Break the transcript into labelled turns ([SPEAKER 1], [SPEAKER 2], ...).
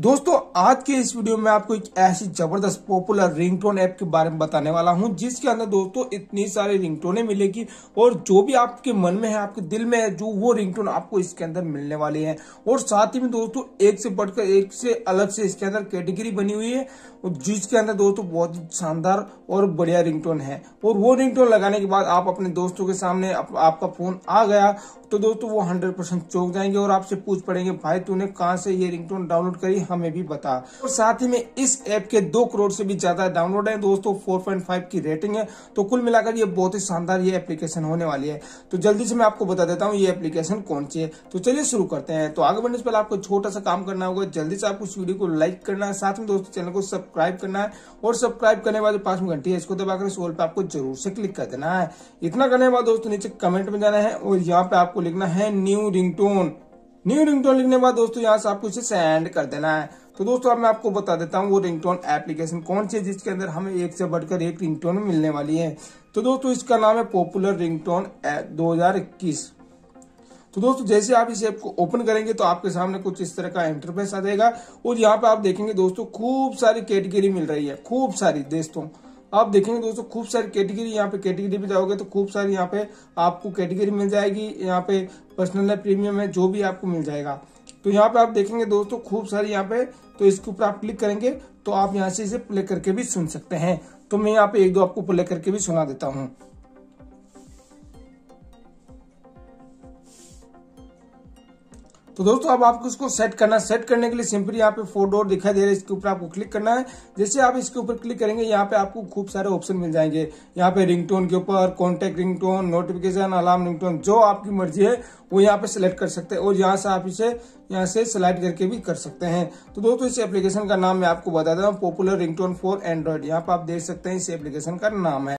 [SPEAKER 1] दोस्तों आज के इस वीडियो में आपको एक ऐसी जबरदस्त पॉपुलर रिंगटोन ऐप के बारे में बताने वाला हूं जिसके अंदर दोस्तों इतनी सारी रिंगटोने मिलेगी और जो भी आपके मन में है आपके दिल में है जो वो रिंगटोन आपको इसके अंदर मिलने वाली है और साथ ही में दोस्तों एक से बढ़कर एक से अलग से इसके अंदर कैटेगरी बनी हुई है जिसके अंदर दोस्तों बहुत शानदार और बढ़िया रिंगटोन है और वो रिंगटोन लगाने के बाद आप अपने दोस्तों के सामने आप, आपका फोन आ गया तो दोस्तों वो हंड्रेड परसेंट जाएंगे और आपसे पूछ पड़ेंगे भाई तूने कहा से ये रिंगटोन डाउनलोड करी हमें भी बता और साथ ही में इस ऐप के दो करोड़ से भी ज्यादा डाउनलोड है दोस्तों फोर की रेटिंग है तो कुल मिलाकर ये बहुत ही शानदार ये एप्लीकेशन होने वाली है तो जल्दी से मैं आपको बता देता हूँ ये एप्लीकेशन कौन सी है तो चलिए शुरू करते हैं तो आगे बढ़ने से पहले आपको छोटा सा काम करना होगा जल्दी से आपको इस वीडियो को लाइक करना है साथ में दोस्तों चैनल को सब्सक्राइब करना है और सब्सक्राइब करने बाद पांच में घंटी है इसको दबाकर इस पे आपको जरूर से क्लिक कर देना है इतना करने के बाद दोस्तों नीचे कमेंट में जाना है और यहाँ पे आपको लिखना है न्यू रिंगटोन न्यू रिंगटोन लिखने के बाद दोस्तों यहाँ से आपको इसे सेंड कर देना है तो दोस्तों अब मैं आपको बता देता हूँ वो रिंगटोन एप्लीकेशन कौन सी है जिसके अंदर हमें एक से बढ़कर एक रिंगटोन मिलने वाली है तो दोस्तों इसका नाम है पॉपुलर रिंगटोन 2021 तो दोस्तों जैसे आप इस ऐप को ओपन करेंगे तो आपके सामने कुछ इस तरह का इंटरफेस आ जाएगा और यहाँ पे आप देखेंगे दोस्तों खूब सारी कैटेगरी मिल रही है खूब सारी दोस्तों आप देखेंगे दोस्तों खूब सारी कैटेगरी यहाँ पे कैटेगरी पे जाओगे तो खूब सारी यहाँ पे आपको कैटेगरी मिल जाएगी यहाँ पे पर्सनल लाइफ प्रीमियम है जो भी आपको मिल जाएगा तो यहाँ पे आप देखेंगे दोस्तों खूब सारी यहाँ पे तो इसके ऊपर आप क्लिक करेंगे तो आप यहाँ से इसे प्ले करके भी सुन सकते हैं तो मैं यहाँ पे एक दो आपको प्ले करके भी सुना देता हूँ तो दोस्तों अब आपको इसको सेट करना सेट करने के लिए सिंपली यहाँ पे फोर डोर दिखाई दे रहा है इसके ऊपर आपको क्लिक करना है जैसे आप इसके ऊपर क्लिक करेंगे यहाँ पे आपको खूब सारे ऑप्शन मिल जाएंगे यहाँ पे रिंगटोन के ऊपर contact ringtone notification alarm ringtone जो आपकी मर्जी है वो यहाँ पे सिलेक्ट कर सकते हैं और यहाँ से आप इसे यहाँ से सिलेक्ट करके भी कर सकते हैं तो दोस्तों इस एप्लीकेशन का नाम मैं आपको बता देता हूँ पॉपुलर रिंगटोन फॉर एंड्रॉइड यहाँ पे आप देख सकते हैं इस एप्लीकेशन का नाम है